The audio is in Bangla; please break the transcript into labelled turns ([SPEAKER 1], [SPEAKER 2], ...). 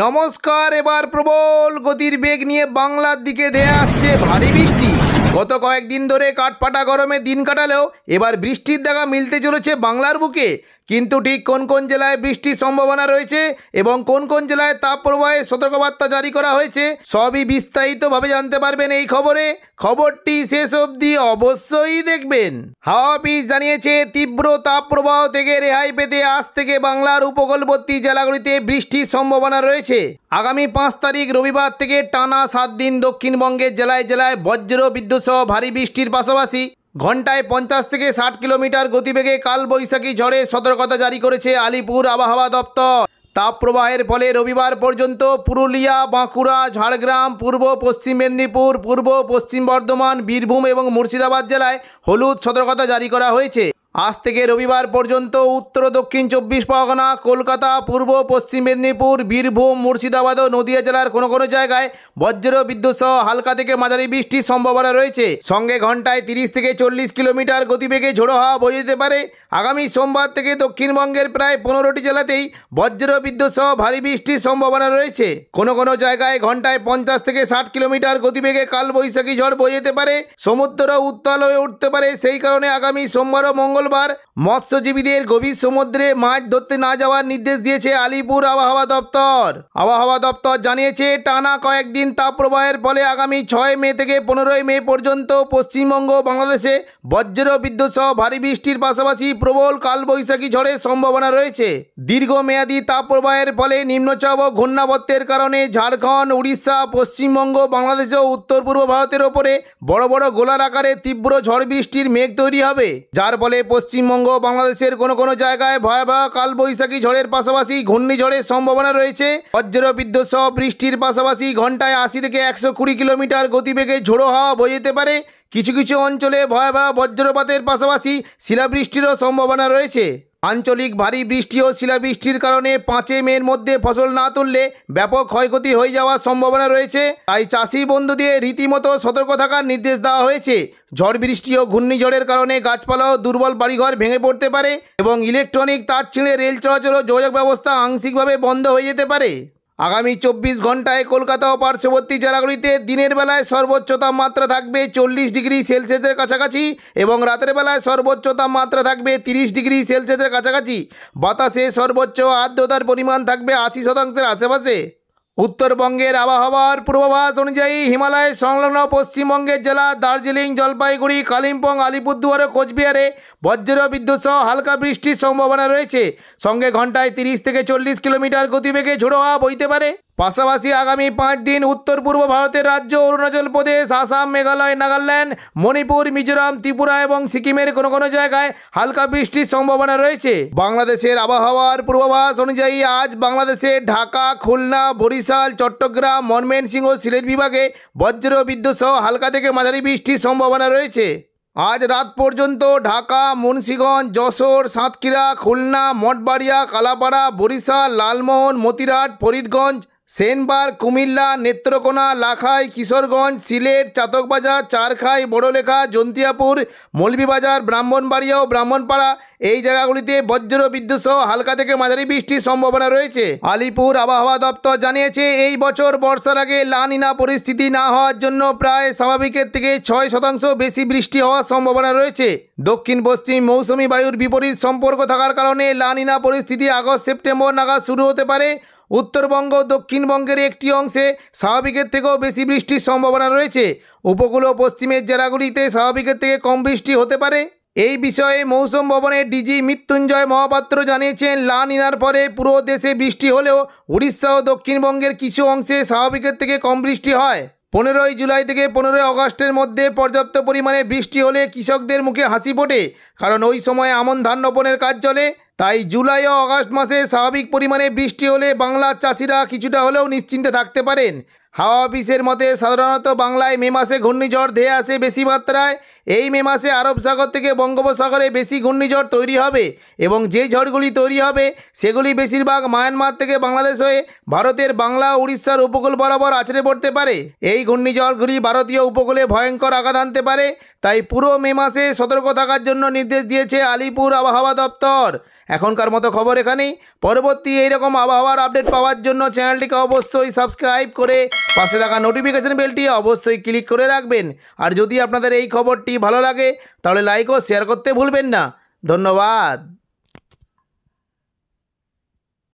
[SPEAKER 1] নমস্কার এবার প্রবল গতির বেগ নিয়ে বাংলার দিকে দেয়া আসছে ভারী বৃষ্টি গত কয়েকদিন ধরে কাঠপাটা গরমে দিন কাটালেও এবার বৃষ্টির দেখা মিলতে চলেছে বাংলার বুকে কিন্তু ঠিক কোন কোন জেলায় বৃষ্টির সম্ভাবনা রয়েছে এবং কোন কোন জেলায় তাপপ্রবাহে সতর্কবার্তা জারি করা হয়েছে সবই বিস্তারিতভাবে জানতে পারবেন এই খবরে খবরটি শেষ অবধি অবশ্যই দেখবেন হাওয়া অফিস জানিয়েছে তীব্র তাপপ্রবাহ থেকে রেহাই পেতে আজ থেকে বাংলার উপকূলবর্তী জেলাগুলিতে বৃষ্টির সম্ভাবনা রয়েছে আগামী পাঁচ তারিখ রবিবার থেকে টানা সাত দিন দক্ষিণবঙ্গের জেলায় জেলায় বজ্র বিদ্যুৎ সহ ভারী বৃষ্টির পাশাপাশি ঘন্টায় পঞ্চাশ থেকে ষাট কিলোমিটার গতিবেগে কালবৈশাখী ঝড়ে সতর্কতা জারি করেছে আলিপুর আবহাওয়া দপ্তর তাপপ্রবাহের ফলে রবিবার পর্যন্ত পুরুলিয়া বাঁকুড়া ঝাড়গ্রাম পূর্ব পশ্চিম মেদিনীপুর পূর্ব পশ্চিম বর্ধমান বীরভূম এবং মুর্শিদাবাদ জেলায় হলুদ সতর্কতা জারি করা হয়েছে আজ থেকে রবিবার পর্যন্ত উত্তর দক্ষিণ চব্বিশ পরগনা কলকাতা পূর্ব পশ্চিম মেদিনীপুর বীরভূম মুর্শিদাবাদ ও নদীয়া জেলার কোনো কোনো জায়গায় বজ্র বিদ্যুৎ সহ হালকা থেকে মাঝারি বৃষ্টির সম্ভাবনা রয়েছে সঙ্গে ঘন্টায় তিরিশ থেকে চল্লিশ কিলোমিটার গতিবেগে ঝোড়ো হাওয়া বয়ে যেতে পারে আগামী সোমবার থেকে দক্ষিণবঙ্গের প্রায় পনেরোটি জেলাতেই বজ্র বিদ্যুৎ সহ ভারী বৃষ্টির সম্ভাবনা রয়েছে কোনো কোনো জায়গায় ঘন্টায় পঞ্চাশ থেকে ষাট কিলোমিটার গতিবেগে কালবৈশাখী ঝড় বয়ে যেতে পারে সমুদ্র উত্তাল হয়ে উঠতে পারে সেই কারণে আগামী সোমবার ও মঙ্গল মঙ্গলবার মৎস্যজীবীদের গভীর সমুদ্রে মাছ ধরতে না যাওয়ার নির্দেশ দিয়েছে আলিপুর আবহাওয়া দপ্তর আবহাওয়া দপ্তর জানিয়েছে টানা কয়েকদিন তাপপ্রবাহের ফলে আগামী ছয় মে থেকে পনেরোই মে পর্যন্ত পশ্চিমবঙ্গ বাংলাদেশে বজ্র বিদ্যুৎ সহ ভারী বৃষ্টির পাশাপাশি প্রবল কালবৈশাখী ঝড়ের সম্ভাবনা রয়েছে দীর্ঘমেয়াদী তাপপ্রবাহের ফলে নিম্নচাপ ও ঘূর্ণাবত্যের কারণে ঝাড়খণ্ড উড়িষ্যা পশ্চিমবঙ্গ বাংলাদেশ ও উত্তর পূর্ব ভারতের ওপরে বড় বড় গোলার আকারে তীব্র ঝড় বৃষ্টির মেঘ তৈরি হবে যার ফলে পশ্চিমবঙ্গ বাংলাদেশের কোনো কোনো জায়গায় ভয়াবহ কালবৈশাখী ঝড়ের পাশাপাশি ঘূর্ণিঝড়ের সম্ভাবনা রয়েছে বজ্র বিদ্যুৎ সহ বৃষ্টির পাশাপাশি ঘন্টায় আশি থেকে একশো কুড়ি কিলোমিটার গতিবেগে ঝোড়ো হাওয়া বয়ে যেতে পারে কিছু কিছু অঞ্চলে ভয়াবহ বজ্রপাতের পাশাপাশি শিলাবৃষ্টিরও সম্ভাবনা রয়েছে আঞ্চলিক ভারী বৃষ্টি ও শিলাবৃষ্টির কারণে পাঁচে মের মধ্যে ফসল না তুললে ব্যাপক ক্ষয়ক্ষতি হয়ে যাওয়ার সম্ভাবনা রয়েছে তাই চাষি বন্ধুদের রীতিমতো সতর্ক থাকার নির্দেশ দেওয়া হয়েছে ঝড় বৃষ্টি ও ঘূর্ণিঝড়ের কারণে গাছপালা ও দুর্বল বাড়িঘর ভেঙে পড়তে পারে এবং ইলেকট্রনিক তার ছিঁড়ে রেল চলাচল ও যোগাযোগ ব্যবস্থা আংশিকভাবে বন্ধ হয়ে যেতে পারে আগামী চব্বিশ ঘন্টায় কলকাতা ও পার্শ্ববর্তী জেলাগুলিতে দিনের বেলায় সর্বোচ্চ তাপমাত্রা থাকবে চল্লিশ ডিগ্রি সেলসিয়াসের কাছাকাছি এবং রাতের বেলায় সর্বোচ্চ তাপমাত্রা থাকবে তিরিশ ডিগ্রি সেলসিয়াসের কাছাকাছি বাতাসে সর্বোচ্চ আর্দ্রতার পরিমাণ থাকবে আশি শতাংশের আশেপাশে উত্তরবঙ্গের আবহাওয়ার পূর্বাভাস অনুযায়ী হিমালয় সংলগ্ন পশ্চিমবঙ্গের জেলা দার্জিলিং জলপাইগুড়ি কালিম্পং আলিপুরদুয়ার ও কোচবিহারে বজ্র সহ হালকা বৃষ্টির সম্ভাবনা রয়েছে সঙ্গে ঘন্টায় তিরিশ থেকে চল্লিশ কিলোমিটার গতিবেগে ঝোড়ো হওয়া বইতে পারে পাশাপাশি আগামী পাঁচ দিন উত্তর পূর্ব ভারতের রাজ্য অরুণাচল প্রদেশ আসাম মেঘালয় নাগাল্যান্ড মণিপুর মিজোরাম ত্রিপুরা এবং সিকিমের কোনো কোনো জায়গায় হালকা বৃষ্টির সম্ভাবনা রয়েছে বাংলাদেশের আবহাওয়ার পূর্বাভাস অনুযায়ী আজ বাংলাদেশে ঢাকা খুলনা বরিশাল চট্টগ্রাম মনমেনসিংহ সিলেট বিভাগে বজ্র বিদ্যুৎ সহ হালকা থেকে মাঝারি বৃষ্টির সম্ভাবনা রয়েছে আজ রাত পর্যন্ত ঢাকা মুন্সীগঞ্জ যশোর সাতক্ষীরা খুলনা মঠবাড়িয়া কালাপাড়া বরিশাল লালমোহন মতিরাট ফরিদগঞ্জ সেনবার কুমিল্লা নেত্রকোনা লাখাই কিশোরগঞ্জ সিলেট চাতকবাজার চারখাই বড়লেখা জন্তিয়াপুর মলবিবাজার ব্রাহ্মণবাড়িয়া ও ব্রাহ্মণপাড়া এই জায়গাগুলিতে বজ্র বিদ্যুৎ সহ হালকা থেকে মাঝারি বৃষ্টির সম্ভাবনা রয়েছে আলিপুর আবহাওয়া দপ্তর জানিয়েছে এই বছর বর্ষার আগে লানিনা পরিস্থিতি না হওয়ার জন্য প্রায় স্বাভাবিকের থেকে ছয় শতাংশ বেশি বৃষ্টি হওয়ার সম্ভাবনা রয়েছে দক্ষিণ পশ্চিম মৌসুমি বায়ুর বিপরীত সম্পর্ক থাকার কারণে লানিনা পরিস্থিতি আগস্ট সেপ্টেম্বর নাগাদ শুরু হতে পারে উত্তরবঙ্গ দক্ষিণবঙ্গের একটি অংশে স্বাভাবিকের থেকেও বেশি বৃষ্টির সম্ভাবনা রয়েছে উপকূল ও পশ্চিমের জেলাগুলিতে স্বাভাবিকের থেকে কম বৃষ্টি হতে পারে এই বিষয়ে মৌসুম ভবনের ডিজি মৃত্যুঞ্জয় মহাপাত্র জানিয়েছেন লা নিনার পরে পুরো দেশে বৃষ্টি হলেও উড়িষ্যা ও দক্ষিণবঙ্গের কিছু অংশে স্বাভাবিকের থেকে কম বৃষ্টি হয় পনেরোই জুলাই থেকে পনেরোই অগস্টের মধ্যে পর্যাপ্ত পরিমাণে বৃষ্টি হলে কৃষকদের মুখে হাসি ফোটে কারণ ওই সময় আমন ধান রোপণের কাজ চলে তাই জুলাই ও অগস্ট মাসে স্বাভাবিক পরিমাণে বৃষ্টি হলে বাংলার চাষিরা কিছুটা হলেও নিশ্চিন্তে থাকতে পারেন হাওয়া অফিসের মতে সাধারণত বাংলায় মে মাসে ঘূর্ণিঝড় ধেয়ে আসে বেশি মাত্রায় এই মে মাসে আরব সাগর থেকে বঙ্গোপসাগরে বেশি ঘূর্ণিঝড় তৈরি হবে এবং যে ঝড়গুলি তৈরি হবে সেগুলি বেশিরভাগ মায়ানমার থেকে বাংলাদেশ হয়ে ভারতের বাংলা উড়িষ্যার উপকূল বরাবর আছড়ে পড়তে পারে এই ঘূর্ণিঝড়গুলি ভারতীয় উপকূলে ভয়ঙ্কর আঘাত আনতে পারে তাই পুরো মে মাসে সতর্ক থাকার জন্য নির্দেশ দিয়েছে আলিপুর আবহাওয়া দপ্তর এখনকার মতো খবর এখানেই পরবর্তী এইরকম আবহাওয়ার আপডেট পাওয়ার জন্য চ্যানেলটিকে অবশ্যই সাবস্ক্রাইব করে পাশে থাকা নোটিফিকেশান বেলটি অবশ্যই ক্লিক করে রাখবেন আর যদি আপনাদের এই খবরটি ভালো লাগে তাহলে লাইক ও শেয়ার করতে ভুলবেন না ধন্যবাদ